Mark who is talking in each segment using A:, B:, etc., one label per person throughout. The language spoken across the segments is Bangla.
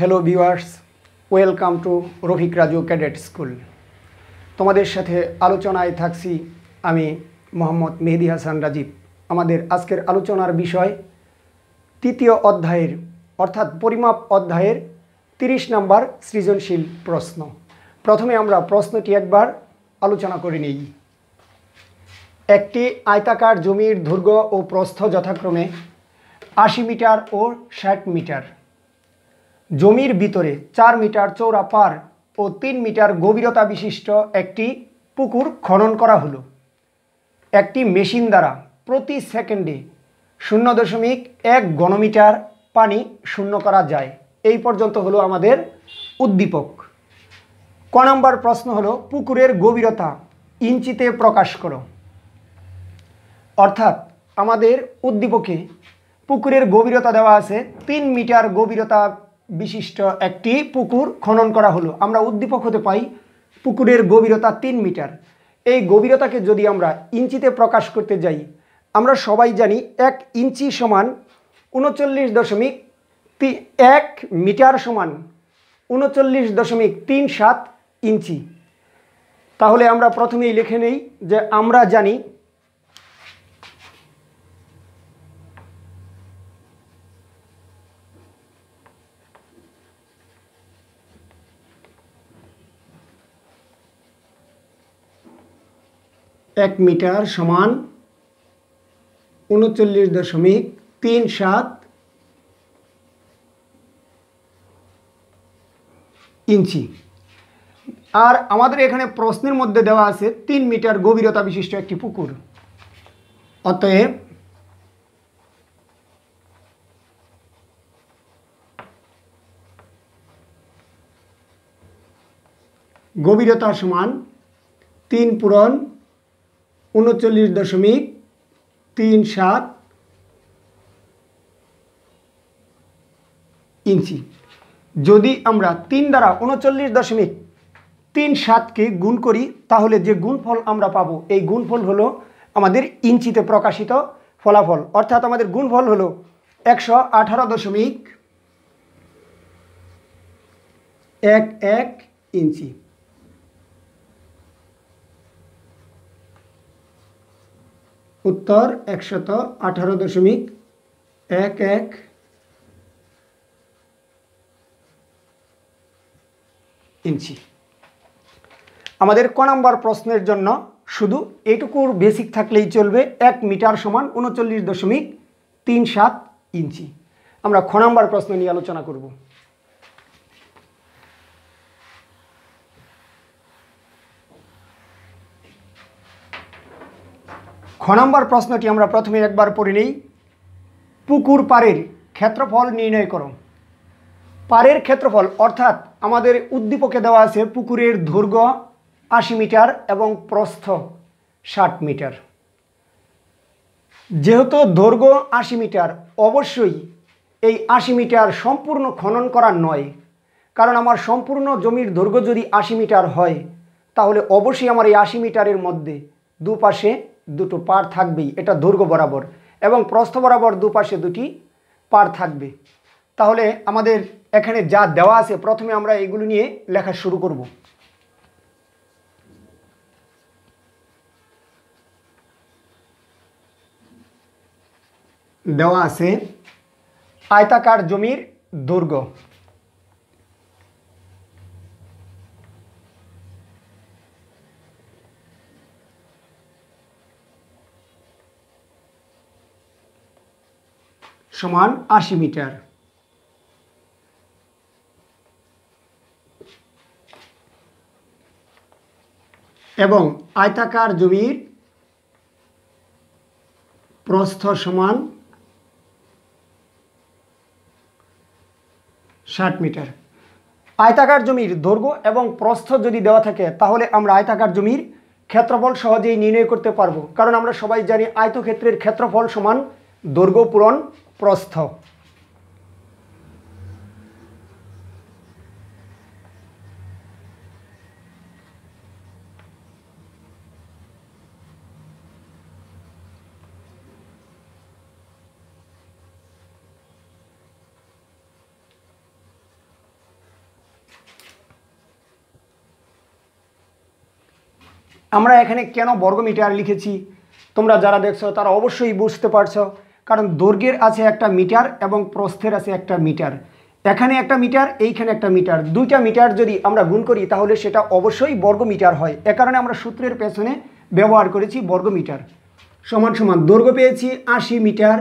A: Hello viewers welcome to Rafiq Raju cadet school তোমাদের সাথে আলোচনায় থাকছি আমি মোহাম্মদ মেহেদি হাসান রাজীব আমাদের আজকের আলোচনার বিষয় তৃতীয় অধ্যায়ের অর্থাৎ পরিমাপ অধ্যায়ের 30 নম্বর সৃজনশীল প্রশ্ন প্রথমে আমরা প্রশ্নটি একবার আলোচনা করে নিই একটি আয়তাকার জমির দুর্গ ও প্রস্থ যথাক্রমে আশি মিটার ও ষাট মিটার জমির ভিতরে চার মিটার চৌড়া পার ও তিন মিটার গভীরতা বিশিষ্ট একটি পুকুর খনন করা হলো একটি মেশিন দ্বারা প্রতি সেকেন্ডে শূন্য দশমিক এক গণমিটার পানি শূন্য করা যায় এই পর্যন্ত হলো আমাদের উদ্দীপক ক নম্বর প্রশ্ন হলো পুকুরের গভীরতা ইঞ্চিতে প্রকাশ করো অর্থাৎ আমাদের উদ্দীপকে পুকুরের গভীরতা দেওয়া আছে তিন মিটার গভীরতা বিশিষ্ট একটি পুকুর খনন করা হলো আমরা উদ্দীপক হতে পাই পুকুরের গভীরতা তিন মিটার এই গভীরতাকে যদি আমরা ইঞ্চিতে প্রকাশ করতে যাই আমরা সবাই জানি এক ইঞ্চি সমান উনচল্লিশ দশমিক এক মিটার সমান উনচল্লিশ দশমিক তিন সাত ইঞ্চি তাহলে আমরা প্রথমেই লিখে নেই যে আমরা জানি এক মিটার সমান উনচল্লিশ দশমিক তিন সাত ইঞ্চি আর আমাদের এখানে প্রশ্নের মধ্যে দেওয়া আছে তিন মিটার গভীরতা বিশিষ্ট একটি পুকুর অতএব গভীরতা সমান তিন পূরণ উনচল্লিশ দশমিক তিন সাত ইঞ্চি যদি আমরা তিন দ্বারা উনচল্লিশ দশমিক তিন সাতকে গুণ করি তাহলে যে গুণফল আমরা পাবো এই গুণফল হলো আমাদের ইঞ্চিতে প্রকাশিত ফলাফল অর্থাৎ আমাদের গুণফল হলো একশো আঠারো দশমিক এক এক ইঞ্চি উত্তর একশত আঠারো দশমিক এক এক ইঞ্চি আমাদের ক নম্বর প্রশ্নের জন্য শুধু এটুকুর বেসিক থাকলেই চলবে এক মিটার সমান উনচল্লিশ দশমিক তিন সাত ইঞ্চি আমরা খ নম্বর প্রশ্ন নিয়ে আলোচনা করবো খ নম্বর প্রশ্নটি আমরা প্রথমে একবার পড়ে নিই পুকুর পাড়ের ক্ষেত্রফল নির্ণয় করো পাড়ের ক্ষেত্রফল অর্থাৎ আমাদের উদ্দীপকে দেওয়া আছে পুকুরের দৈর্ঘ্য আশি মিটার এবং প্রস্থ ষাট মিটার যেহেতু দৈর্ঘ্য আশি মিটার অবশ্যই এই আশি মিটার সম্পূর্ণ খনন করা নয় কারণ আমার সম্পূর্ণ জমির দৈর্ঘ্য যদি আশি মিটার হয় তাহলে অবশ্যই আমার এই আশি মিটারের মধ্যে দুপাশে দুটো পার থাকবেই এটা দৈর্ঘ্য বরাবর এবং প্রস্থ বরাবর দুপাশে দুটি পার থাকবে তাহলে আমাদের এখানে যা দেওয়া আছে প্রথমে আমরা এগুলো নিয়ে লেখা শুরু করব দেওয়া আছে আয়তাকার জমির দুর্গ সমান আশি মিটার এবং আয়তাকার জমির প্রস্থ সমান ষাট মিটার আয়তাকার জমির দৈর্ঘ্য এবং প্রস্থ যদি দেওয়া থাকে তাহলে আমরা আয়তাকার জমির ক্ষেত্রফল সহজেই নির্ণয় করতে পারবো কারণ আমরা সবাই জানি আয়তক্ষেত্রের ক্ষেত্রফল সমান দৈর্ঘ্য পূরণ প্রস্থ আমরা এখানে কেন বর্গমিটার লিখেছি তোমরা যারা দেখছো তারা অবশ্যই বুঝতে পারছো কারণ দৈর্ঘ্যের আছে একটা মিটার এবং প্রস্থের আছে একটা মিটার এখানে একটা মিটার এইখানে একটা মিটার দুইটা মিটার যদি আমরা গুণ করি তাহলে সেটা অবশ্যই বর্গ মিটার হয় এ কারণে আমরা সূত্রের পেছনে ব্যবহার করেছি বর্গ মিটার সমান সমান দৈর্ঘ্য পেয়েছি আশি মিটার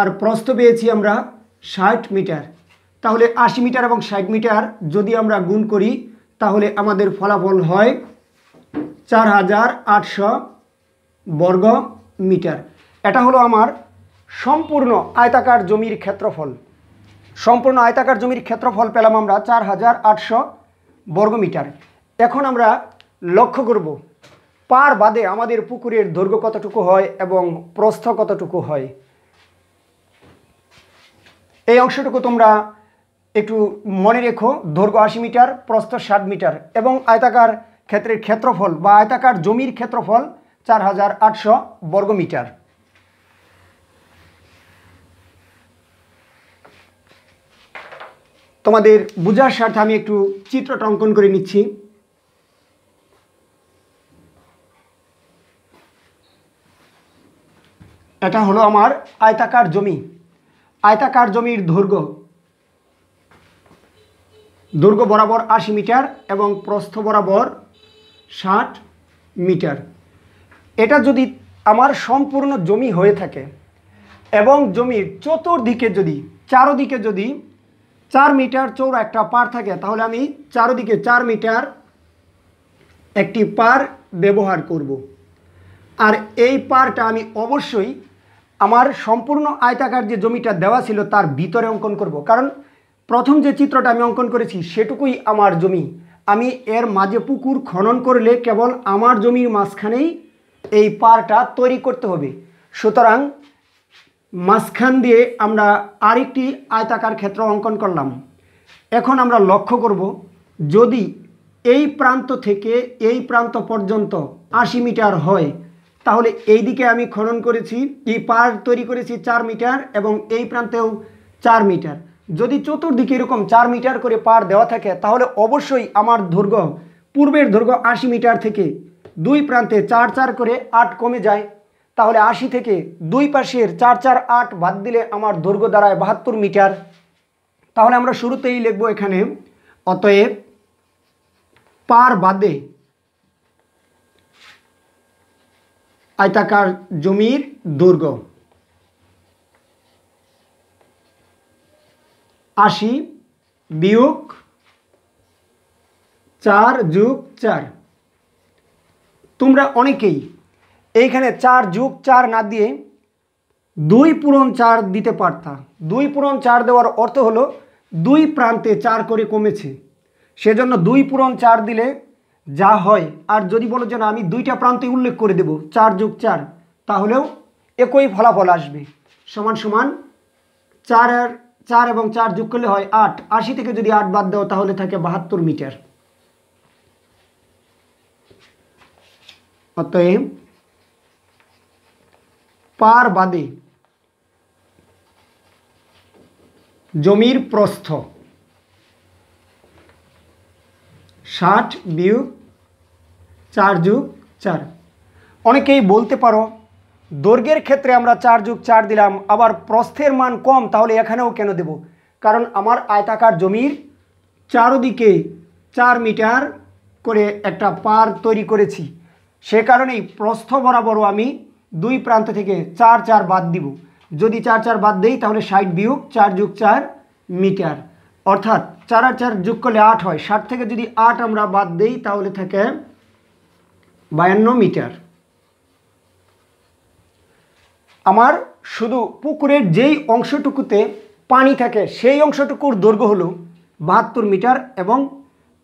A: আর প্রস্থ পেয়েছি আমরা ষাট মিটার তাহলে আশি মিটার এবং ষাট মিটার যদি আমরা গুণ করি তাহলে আমাদের ফলাফল হয় চার হাজার আটশো বর্গ মিটার এটা হলো আমার সম্পূর্ণ আয়তাকার জমির ক্ষেত্রফল সম্পূর্ণ আয়তাকার জমির ক্ষেত্রফল পেলাম আমরা চার হাজার আটশো বর্গমিটার এখন আমরা লক্ষ্য করব পার বাদে আমাদের পুকুরের দৈর্ঘ্য কতটুকু হয় এবং প্রস্থ কতটুকু হয় এই অংশটুকু তোমরা একটু মনে রেখো দৈর্ঘ্য আশি মিটার প্রস্থ ষাট মিটার এবং আয়তাকার ক্ষেত্রের ক্ষেত্রফল বা আয়তাকার জমির ক্ষেত্রফল চার হাজার আটশো বর্গমিটার তোমাদের বোঝার স্বার্থে আমি একটু চিত্রটা অঙ্কন করে নিচ্ছি এটা হলো আমার আয়তাকার জমি আয়তাকার জমির দৈর্ঘ্য দৈর্ঘ্য বরাবর আশি মিটার এবং প্রস্থ বরাবর ষাট মিটার এটা যদি আমার সম্পূর্ণ জমি হয়ে থাকে এবং জমির চতুর্দিকে যদি চারোদিকে যদি চার মিটার চৌড়া একটা পার থাকে তাহলে আমি চারদিকে চার মিটার একটি পার ব্যবহার করব। আর এই পারটা আমি অবশ্যই আমার সম্পূর্ণ আয়তাকার যে জমিটা দেওয়া ছিল তার ভিতরে অঙ্কন করব। কারণ প্রথম যে চিত্রটা আমি অঙ্কন করেছি সেটুকুই আমার জমি আমি এর মাঝে পুকুর খনন করলে কেবল আমার জমির মাঝখানেই এই পারটা তৈরি করতে হবে সুতরাং মাঝখান দিয়ে আমরা আরেকটি আয়তাকার ক্ষেত্র অঙ্কন করলাম এখন আমরা লক্ষ্য করব যদি এই প্রান্ত থেকে এই প্রান্ত পর্যন্ত আশি মিটার হয় তাহলে এই দিকে আমি খনন করেছি এই পার তৈরি করেছি চার মিটার এবং এই প্রান্তেও চার মিটার যদি চতুর্দিকে এরকম চার মিটার করে পার দেওয়া থাকে তাহলে অবশ্যই আমার দৈর্ঘ্য পূর্বের দৈর্ঘ্য আশি মিটার থেকে দুই প্রান্তে চার চার করে আট কমে যায় তাহলে আশি থেকে দুই পাশের চার চার আট বাদ দিলে আমার দৈর্ঘ্য দাঁড়ায় বাহাত্তর মিটার তাহলে আমরা শুরুতেই লিখব এখানে অতএব পার বাদে আয়তাকার জমির দৈর্ঘ্য আশি বিয়োগ চার যুগ চার তোমরা অনেকেই এইখানে চার যুগ চার না দিয়ে দুই পূরণ চার দিতে পারতা দুই পূরণ চার দেওয়ার অর্থ হলো দুই প্রান্তে চার করে কমেছে সেজন্য দুই পূরণ চার দিলে যা হয় আর যদি বলো যে আমি দুইটা প্রান্তে উল্লেখ করে দেব চার যুগ চার তাহলেও একই ফলাফল আসবে সমান সমান চার আর চার এবং চার যুগ করলে হয় আট আশি থেকে যদি আট বাদ দাও তাহলে থাকে বাহাত্তর মিটার অতএব পার বাদে জমির প্রস্থ ষাট বিউ চার যুগ চার অনেকেই বলতে পারো দৈর্ঘ্যের ক্ষেত্রে আমরা চার যুগ চার দিলাম আবার প্রস্থের মান কম তাহলে এখানেও কেন দেব কারণ আমার আয়তাকার জমির চারদিকে চার মিটার করে একটা পার তৈরি করেছি সে কারণেই প্রস্থ বরাবরও আমি দুই প্রান্ত থেকে চার চার বাদ দিব যদি চার চার বাদ দেই তাহলে ষাট বিয়োগ চার যুগ চার মিটার অর্থাৎ চার আর চার যুগ করলে আট হয় ষাট থেকে যদি আট আমরা বাদ দেই তাহলে থাকে বায়ান্ন মিটার আমার শুধু পুকুরের যেই অংশটুকুতে পানি থাকে সেই অংশটুকুর দৈর্ঘ্য হলো বাহাত্তর মিটার এবং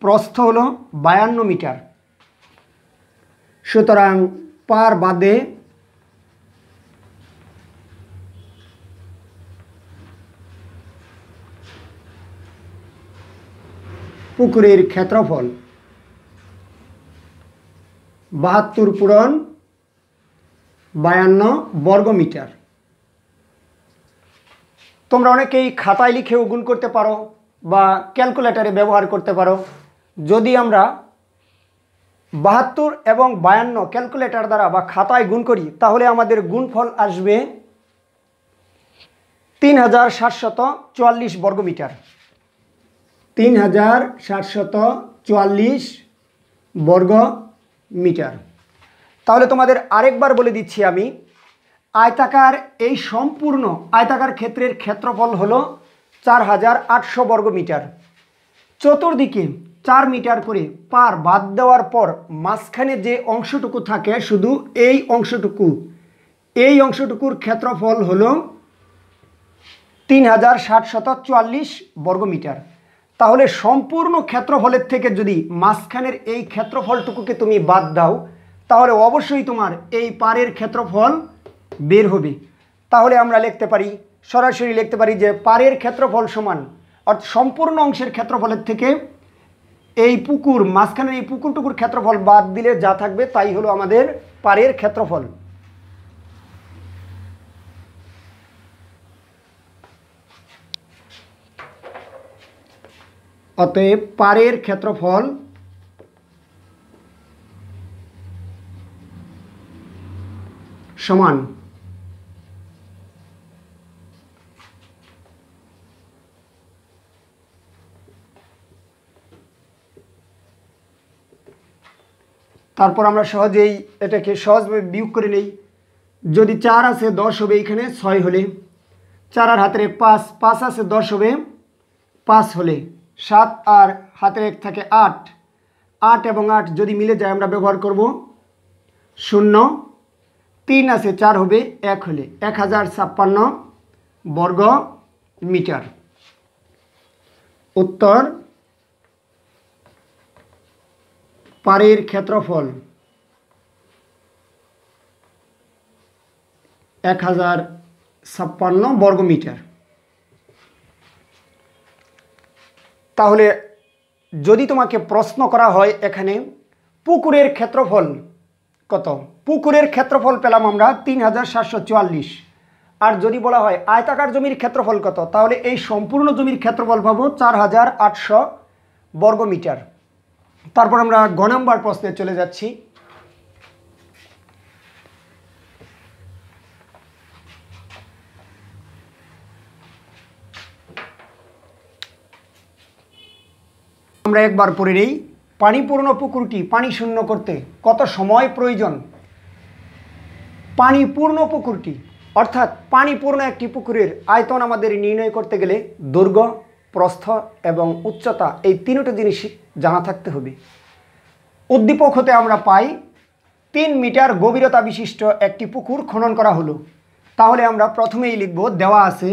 A: প্রস্থ হলো বায়ান্ন মিটার সুতরাং পার বাদে পুকুরের ক্ষেত্রফল বাহাত্তর পূরণ বায়ান্ন বর্গমিটার তোমরা অনেকেই খাতায় লিখেও গুণ করতে পারো বা ক্যালকুলেটারে ব্যবহার করতে পারো যদি আমরা বাহাত্তর এবং বায়ান্ন ক্যালকুলেটার দ্বারা বা খাতায় গুণ করি তাহলে আমাদের গুণফল আসবে তিন হাজার সাতশত চুয়াল্লিশ বর্গমিটার তিন হাজার সাতশত চুয়াল্লিশ বর্গ মিটার তাহলে তোমাদের আরেকবার বলে দিচ্ছি আমি আয়তাকার এই সম্পূর্ণ আয়তাকার ক্ষেত্রের ক্ষেত্রফল হল চার হাজার আটশো বর্গ মিটার চতুর্দিকে চার মিটার করে পার বাদ দেওয়ার পর মাঝখানে যে অংশটুকু থাকে শুধু এই অংশটুকু এই অংশটুকুর ক্ষেত্রফল হল তিন হাজার ষাট শত চুয়াল্লিশ বর্গমিটার তাহলে সম্পূর্ণ ক্ষেত্রফলের থেকে যদি মাঝখানের এই ক্ষেত্রফলটুকুকে তুমি বাদ দাও তাহলে অবশ্যই তোমার এই পারের ক্ষেত্রফল বের হবে তাহলে আমরা লিখতে পারি সরাসরি লিখতে পারি যে পারের ক্ষেত্রফল সমান অর্থাৎ সম্পূর্ণ অংশের ক্ষেত্রফলের থেকে এই পুকুর মাঝখানের এই পুকুরটুকুর ক্ষেত্রফল বাদ দিলে যা থাকবে তাই হলো আমাদের পারের ক্ষেত্রফল অতএব পারের ক্ষেত্রফল সমান তারপর আমরা সহজেই এটাকে সহজভাবে বিয়োগ করে নেই যদি চার আছে দশ হবে এখানে ছয় হলে চার আর হাতের পাঁচ পাঁচ আছে দশ হবে পাঁচ হলে সাত আর হাতের এক থাকে আট আট এবং আট যদি মিলে যায় আমরা ব্যবহার করব শূন্য তিন আছে চার হবে এক হলে এক হাজার ছাপ্পান্ন বর্গ মিটার উত্তর পাড়ের ক্ষেত্রফল এক হাজার ছাপ্পান্ন বর্গমিটার তাহলে যদি তোমাকে প্রশ্ন করা হয় এখানে পুকুরের ক্ষেত্রফল কত পুকুরের ক্ষেত্রফল পেলাম আমরা তিন হাজার সাতশো চুয়াল্লিশ আর যদি বলা হয় আয়তাকার জমির ক্ষেত্রফল কত তাহলে এই সম্পূর্ণ জমির ক্ষেত্রফল পাবো চার হাজার আটশো বর্গমিটার তারপর আমরা ঘ নাম্বার প্রশ্নে চলে যাচ্ছি আমরা একবার পড়ে নেই পানিপূর্ণ পুকুরটি পানি শূন্য করতে কত সময় প্রয়োজন পানিপূর্ণ পুকুরটি অর্থাৎ পানিপূর্ণ একটি পুকুরের আয়তন আমাদের নির্ণয় করতে গেলে দৈর্ঘ্য প্রস্থ এবং উচ্চতা এই তিনটে জিনিস জানা থাকতে হবে উদ্দীপক হতে আমরা পাই তিন মিটার গভীরতা বিশিষ্ট একটি পুকুর খনন করা হলো তাহলে আমরা প্রথমেই লিখব দেওয়া আছে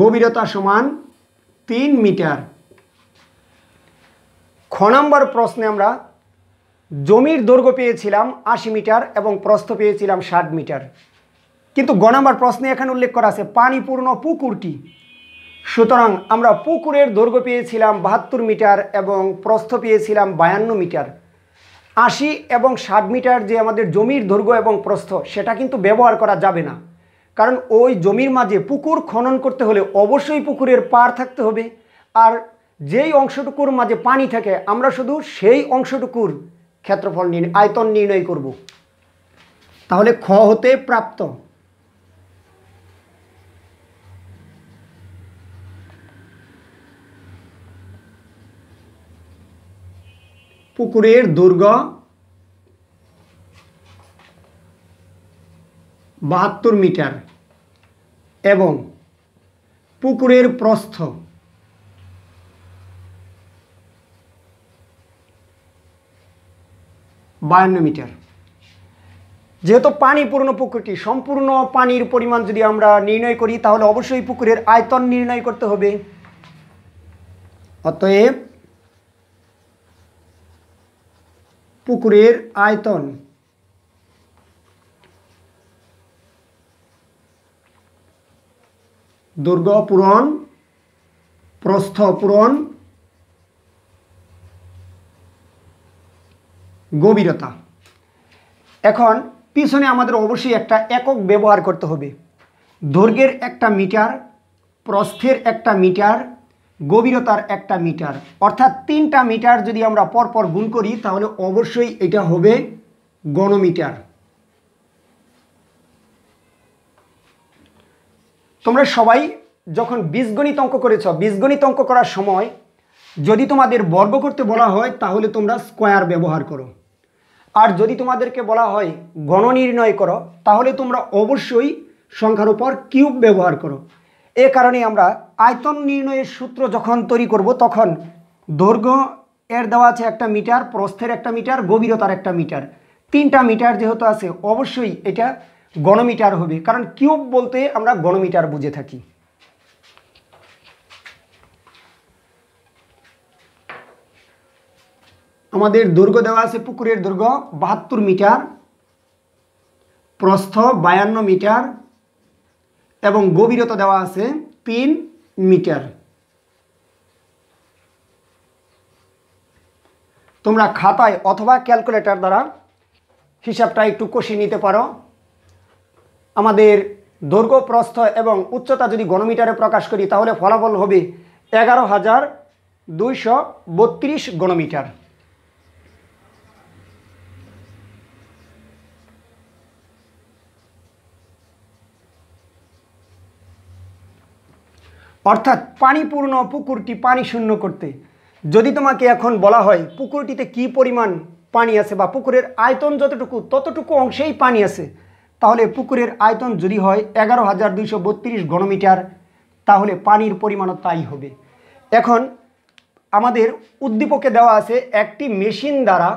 A: গভীরতা সমান তিন মিটার খ নম্বর প্রশ্নে আমরা জমির দৈর্ঘ্য পেয়েছিলাম আশি মিটার এবং প্রস্থ পেয়েছিলাম ষাট মিটার কিন্তু গ নম্বর প্রশ্নে এখানে উল্লেখ করা আছে পানিপূর্ণ পুকুরটি সুতরাং আমরা পুকুরের দৈর্ঘ্য পেয়েছিলাম বাহাত্তর মিটার এবং প্রস্থ পেয়েছিলাম বায়ান্ন মিটার আশি এবং ষাট মিটার যে আমাদের জমির দৈর্ঘ্য এবং প্রস্থ সেটা কিন্তু ব্যবহার করা যাবে না কারণ ওই জমির মাঝে পুকুর খনন করতে হলে অবশ্যই পুকুরের পার থাকতে হবে আর যেই অংশটুকুর মাঝে পানি থাকে আমরা শুধু সেই অংশটুকুর ক্ষেত্রফল নির্ণয় আয়তন নির্ণয় করব তাহলে খ হতে প্রাপ্ত পুকুরের দুর্গ বাহাত্তর মিটার এবং পুকুরের প্রস্থ বায়ান্ন মিটার যেহেতু পূর্ণ পুকুরটি সম্পূর্ণ পানির পরিমাণ যদি আমরা নির্ণয় করি তাহলে অবশ্যই পুকুরের আয়তন নির্ণয় করতে হবে অতএব পুকুরের আয়তন দুর্গ পূরণ প্রস্থ পূরণ গভীরতা এখন পিছনে আমাদের অবশ্যই একটা একক ব্যবহার করতে হবে দৈর্ঘ্যের একটা মিটার প্রস্থের একটা মিটার গভীরতার একটা মিটার অর্থাৎ তিনটা মিটার যদি আমরা পরপর গুণ করি তাহলে অবশ্যই এটা হবে গণমিটার তোমরা সবাই যখন বীজগণিত অঙ্ক করেছ বীজগণিত অঙ্ক করার সময় যদি তোমাদের বর্গ করতে বলা হয় তাহলে তোমরা স্কোয়ার ব্যবহার করো আর যদি তোমাদেরকে বলা হয় গণনির্ণয় করো তাহলে তোমরা অবশ্যই সংখ্যার উপর কিউব ব্যবহার করো এ কারণে আমরা আয়তন নির্ণয়ের সূত্র যখন তৈরি করব তখন দৈর্ঘ্য এর দেওয়া আছে একটা মিটার প্রস্থের একটা মিটার গভীরতার একটা মিটার তিনটা মিটার যেহেতু আছে অবশ্যই এটা গণমিটার হবে কারণ কিউব বলতে আমরা গণমিটার বুঝে থাকি আমাদের দৈর্ঘ্য দেওয়া আছে পুকুরের দৈর্ঘ্য বাহাত্তর মিটার প্রস্থ বায়ান্ন মিটার এবং গভীরতা দেওয়া আছে তিন মিটার তোমরা খাতায় অথবা ক্যালকুলেটর দ্বারা হিসাবটা একটু কষিয়ে নিতে পারো আমাদের দৈর্ঘ্য প্রস্থ এবং উচ্চতা যদি গণমিটারে প্রকাশ করি তাহলে ফলাফল হবে এগারো হাজার দুইশো বত্রিশ গণমিটার অর্থাৎ পানিপূর্ণ পুকুরটি পানি শূন্য করতে যদি তোমাকে এখন বলা হয় পুকুরটিতে কি পরিমাণ পানি আছে বা পুকুরের আয়তন যতটুকু ততটুকু অংশেই পানি আছে তাহলে পুকুরের আয়তন যদি হয় এগারো হাজার দুইশো বত্রিশ ঘনমিটার তাহলে পানির পরিমাণও তাই হবে এখন আমাদের উদ্দীপকে দেওয়া আছে একটি মেশিন দ্বারা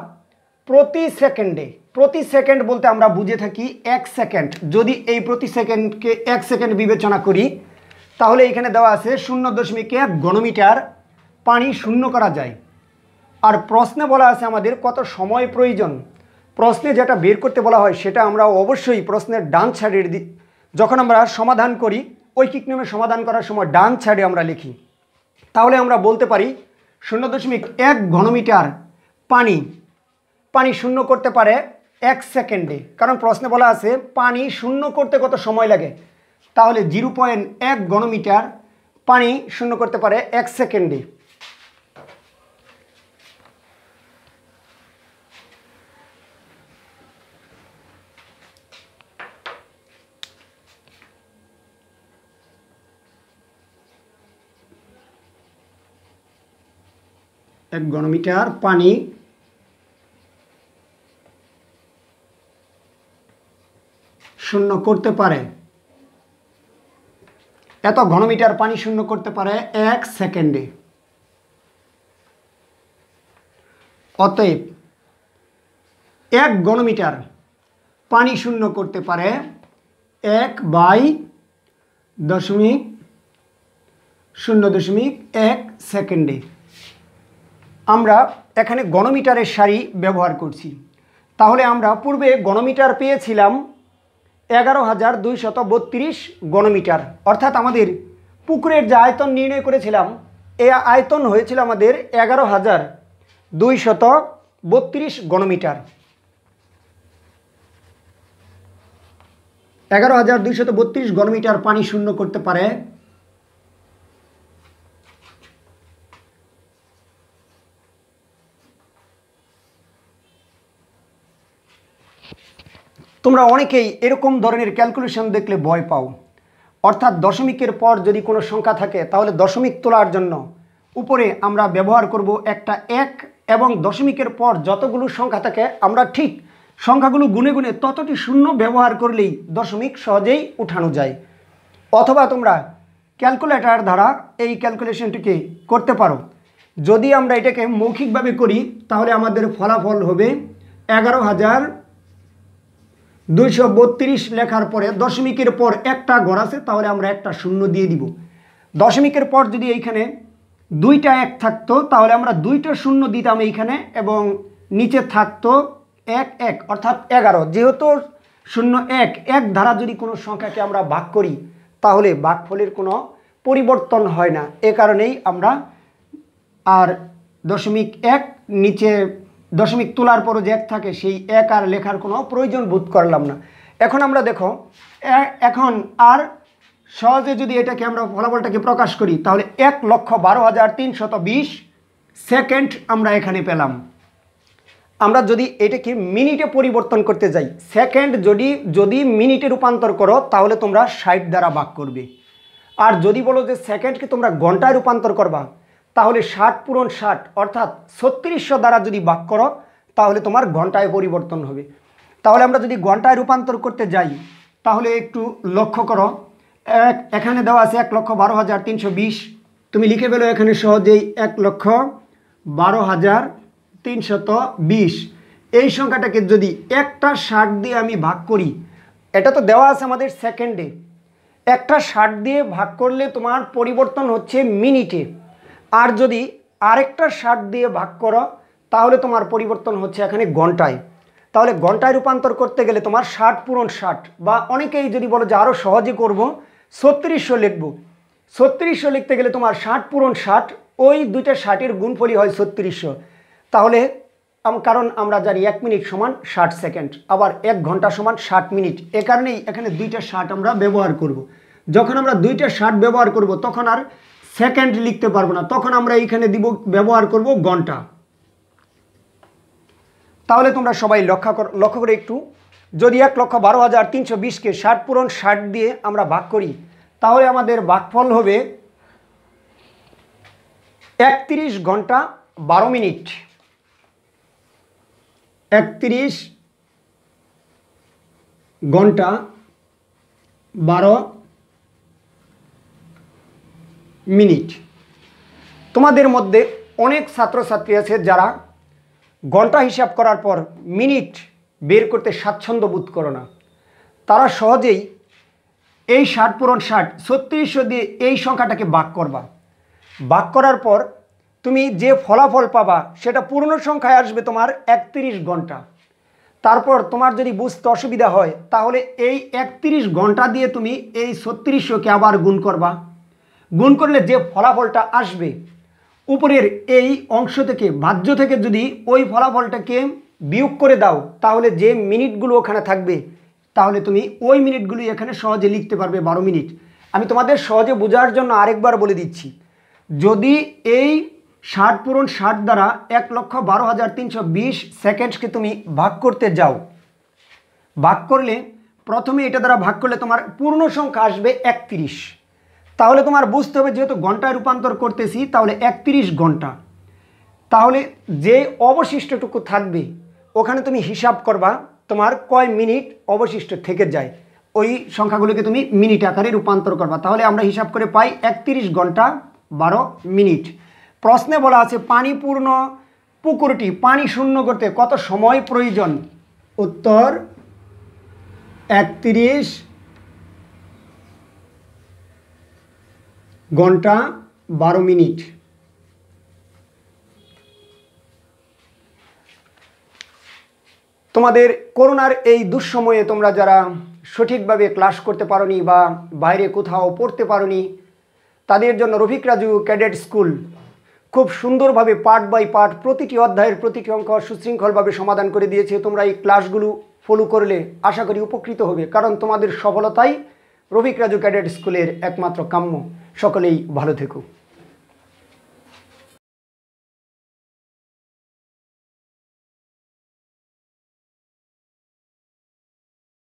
A: প্রতি সেকেন্ডে প্রতি সেকেন্ড বলতে আমরা বুঝে থাকি এক সেকেন্ড যদি এই প্রতি সেকেন্ডকে এক সেকেন্ড বিবেচনা করি তাহলে এখানে দেওয়া আছে শূন্য দশমিক এক ঘনমিটার পানি শূন্য করা যায় আর প্রশ্নে বলা আছে আমাদের কত সময় প্রয়োজন প্রশ্নে যেটা বের করতে বলা হয় সেটা আমরা অবশ্যই প্রশ্নের ডান সাইডের দিক যখন আমরা সমাধান করি ঐকিক নিয়মে সমাধান করার সময় ডান সাইডে আমরা লিখি তাহলে আমরা বলতে পারি শূন্য দশমিক এক ঘনমিটার পানি পানি শূন্য করতে পারে এক সেকেন্ডে কারণ প্রশ্নে বলা আছে পানি শূন্য করতে কত সময় লাগে তাহলে জিরো পয়েন্ট এক ঘনমিটার পানি শূন্য করতে পারে এক সেকেন্ডে এক ঘনমিটার পানি শূন্য করতে পারে এত ঘনমিটার পানি শূন্য করতে পারে এক সেকেন্ডে অতএব এক ঘনমিটার পানি শূন্য করতে পারে এক বাই দশমিক শূন্য দশমিক এক সেকেন্ডে আমরা এখানে গণমিটারের সারি ব্যবহার করছি তাহলে আমরা পূর্বে গণমিটার পেয়েছিলাম এগারো হাজার দুইশত বত্রিশ গণমিটার অর্থাৎ আমাদের পুকুরের যে আয়তন নির্ণয় করেছিলাম এ আয়তন হয়েছিল আমাদের এগারো হাজার দুইশত বত্রিশ গণমিটার এগারো হাজার দুইশত বত্রিশ গণমিটার পানি শূন্য করতে পারে তোমরা অনেকেই এরকম ধরনের ক্যালকুলেশন দেখলে ভয় পাও অর্থাৎ দশমিকের পর যদি কোনো সংখ্যা থাকে তাহলে দশমিক তোলার জন্য উপরে আমরা ব্যবহার করব একটা এক এবং দশমিকের পর যতগুলো সংখ্যা থাকে আমরা ঠিক সংখ্যাগুলো গুনে গুনে ততটি শূন্য ব্যবহার করলেই দশমিক সহজেই উঠানো যায় অথবা তোমরা ক্যালকুলেটার দ্বারা এই ক্যালকুলেশনটিকে করতে পারো যদি আমরা এটাকে মৌখিকভাবে করি তাহলে আমাদের ফলাফল হবে এগারো হাজার দুইশো লেখার পরে দশমিকের পর একটা গড় আছে তাহলে আমরা একটা শূন্য দিয়ে দিব দশমিকের পর যদি এইখানে দুইটা এক থাকতো তাহলে আমরা দুইটা শূন্য দিতাম এইখানে এবং নিচে থাকতো এক এক অর্থাৎ এগারো যেহেতু শূন্য এক এক ধারা যদি কোনো সংখ্যাকে আমরা ভাগ করি তাহলে ভাগফলের কোনো পরিবর্তন হয় না এ কারণেই আমরা আর দশমিক এক নিচে দশমিক তোলার পরও যে এক থাকে সেই এক আর লেখার কোনো প্রয়োজন বোধ করলাম না এখন আমরা দেখো এখন আর সহজে যদি এটাকে আমরা ফলাফলটাকে প্রকাশ করি তাহলে এক লক্ষ বারো হাজার তিনশত বিশ সেকেন্ড আমরা এখানে পেলাম আমরা যদি এটাকে মিনিটে পরিবর্তন করতে যাই সেকেন্ড যদি যদি মিনিটে রূপান্তর করো তাহলে তোমরা ষাট দ্বারা ভাগ করবে আর যদি বলো যে সেকেন্ডকে তোমরা ঘন্টায় রূপান্তর করবা তাহলে ষাট পূরণ ষাট অর্থাৎ ছত্রিশশো দ্বারা যদি ভাগ করো তাহলে তোমার ঘন্টায় পরিবর্তন হবে তাহলে আমরা যদি ঘন্টায় রূপান্তর করতে যাই তাহলে একটু লক্ষ্য করো এক এখানে দেওয়া আছে এক লক্ষ বারো হাজার তিনশো বিশ তুমি লিখে পেলো এখানে সহজেই এক লক্ষ বারো হাজার তিনশত বিশ এই সংখ্যাটাকে যদি একটা ষাট দিয়ে আমি ভাগ করি এটা তো দেওয়া আছে আমাদের সেকেন্ডে একটা ষাট দিয়ে ভাগ করলে তোমার পরিবর্তন হচ্ছে মিনিটে আর যদি আরেকটা ষাট দিয়ে ভাগ করো তাহলে তোমার পরিবর্তন হচ্ছে এখানে ঘন্টায় তাহলে ঘন্টায় রূপান্তর করতে গেলে তোমার ষাট পূরণ ষাট বা অনেকেই যদি বলো যে আরও সহজে করবো ছত্রিশশো লিখব ছত্রিশশো লিখতে গেলে তোমার ষাট পূরণ ষাট ওই দুইটা ষাটের গুণফলি হয় ছত্রিশশো তাহলে কারণ আমরা জানি এক মিনিট সমান ষাট সেকেন্ড আবার এক ঘন্টা সমান ষাট মিনিট এ কারণেই এখানে দুইটা ষাট আমরা ব্যবহার করব। যখন আমরা দুইটা ষাট ব্যবহার করব তখন আর সেকেন্ড লিখতে পারবো না তখন আমরা এইখানে দিব ব্যবহার করব ঘন্টা তাহলে তোমরা সবাই লক্ষ্য লক্ষ্য করে একটু যদি এক লক্ষ বারো হাজার তিনশো বিশকে ষাট পূরণ ষাট দিয়ে আমরা ভাগ করি তাহলে আমাদের বাকফল হবে একত্রিশ ঘন্টা বারো মিনিট একত্রিশ ঘন্টা বারো মিনিট তোমাদের মধ্যে অনেক ছাত্রছাত্রী আছে যারা ঘন্টা হিসাব করার পর মিনিট বের করতে স্বাচ্ছন্দ্য বোধ করো না তারা সহজেই এই ষাট পূরণ ষাট ছত্রিশ দিয়ে এই সংখ্যাটাকে বাক করবা বাক করার পর তুমি যে ফলাফল পাবা সেটা পূর্ণ সংখ্যায় আসবে তোমার একত্রিশ ঘন্টা তারপর তোমার যদি বুঝতে অসুবিধা হয় তাহলে এই একত্রিশ ঘন্টা দিয়ে তুমি এই ছত্রিশকে আবার গুণ করবা গুণ করলে যে ফলাফলটা আসবে উপরের এই অংশ থেকে বাহ্য থেকে যদি ওই ফলাফলটাকে বিয়োগ করে দাও তাহলে যে মিনিটগুলো ওখানে থাকবে তাহলে তুমি ওই মিনিটগুলি এখানে সহজে লিখতে পারবে বারো মিনিট আমি তোমাদের সহজে বোঝার জন্য আরেকবার বলে দিচ্ছি যদি এই ষাট পূরণ ষাট দ্বারা এক লক্ষ বারো হাজার তিনশো বিশ সেকেন্ডসকে তুমি ভাগ করতে যাও ভাগ করলে প্রথমে এটা দ্বারা ভাগ করলে তোমার পূর্ণ সংখ্যা আসবে একত্রিশ তাহলে তোমার বুঝতে হবে যেহেতু ঘন্টায় রূপান্তর করতেছি তাহলে একত্রিশ ঘন্টা তাহলে যে অবশিষ্টটুকু থাকবে ওখানে তুমি হিসাব করবা তোমার কয় মিনিট অবশিষ্ট থেকে যায় ওই সংখ্যাগুলোকে তুমি মিনিট আকারে রূপান্তর করবা তাহলে আমরা হিসাব করে পাই একত্রিশ ঘন্টা বারো মিনিট প্রশ্নে বলা আছে পানিপূর্ণ পুকুরটি পানি শূন্য করতে কত সময় প্রয়োজন উত্তর একত্রিশ ঘন্টা বারো মিনিট তোমাদের করোনার এই দুঃসময়ে তোমরা যারা সঠিকভাবে ক্লাস করতে পারোনি বা বাইরে কোথাও পড়তে পারোনি তাদের জন্য রফিক রাজু ক্যাডেট স্কুল খুব সুন্দরভাবে পার্ট বাই পার্ট প্রতিটি অধ্যায়ের প্রতিটি অঙ্ক সুশৃঙ্খলভাবে সমাধান করে দিয়েছে তোমরা এই ক্লাসগুলো ফলো করলে আশা করি উপকৃত হবে কারণ তোমাদের সফলতাই রবিক রাজু ক্যাডেট স্কুলের একমাত্র কাম্য সকলেই ভালো থেকো